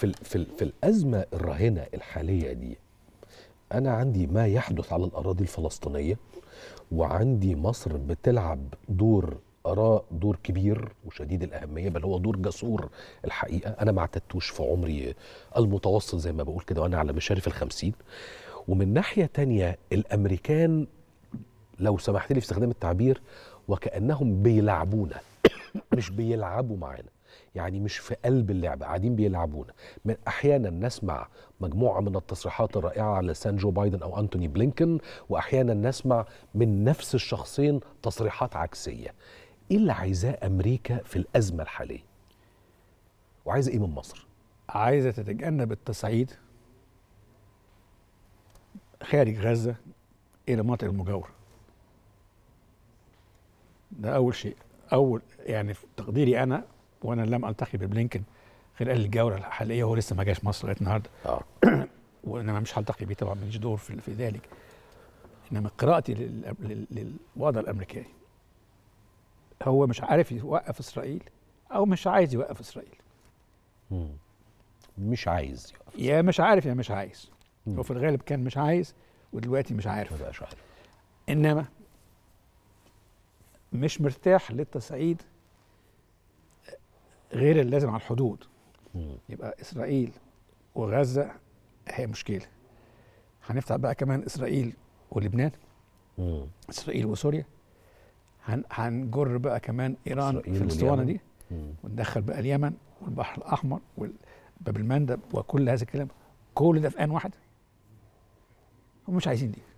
في, في, في الأزمة الراهنة الحالية دي أنا عندي ما يحدث على الأراضي الفلسطينية وعندي مصر بتلعب دور أراه دور كبير وشديد الأهمية بل هو دور جسور الحقيقة أنا ما اعتدتوش في عمري المتوسط زي ما بقول كده وأنا على مشارف الخمسين ومن ناحية تانية الأمريكان لو سمحت لي في استخدام التعبير وكأنهم بيلعبونا مش بيلعبوا معانا يعني مش في قلب اللعبه قاعدين بيلعبونا من احيانا نسمع مجموعه من التصريحات الرائعه على لسان جو بايدن او انتوني بلينكن واحيانا نسمع من نفس الشخصين تصريحات عكسيه ايه اللي عايزاه امريكا في الازمه الحاليه وعايزه ايه من مصر عايزه تتجنب التصعيد خارج غزه الى مناطق المجاوره ده اول شيء اول يعني في تقديري انا وانا لم التقي ببلينكن غير قال الجوله الحاليه هو لسه ما جاش مصر لغايه النهارده اه مش هلتقي بيه طبعا ماليش دور في, في ذلك انما قراءتي للوضع الامريكي هو مش عارف يوقف اسرائيل او مش عايز يوقف اسرائيل مم. مش عايز يوقف يا مش عارف يا مش عايز مم. هو في الغالب كان مش عايز ودلوقتي مش عارف ما عارف انما مش مرتاح للتصعيد غير اللازم على الحدود يبقى اسرائيل وغزه هي مشكله هنفتح بقى كمان اسرائيل ولبنان اسرائيل وسوريا هن هنجر بقى كمان ايران في الاسطوانه دي وندخل بقى اليمن والبحر الاحمر وباب المندب وكل هذا الكلام كل ده في ان واحد هم مش عايزين دي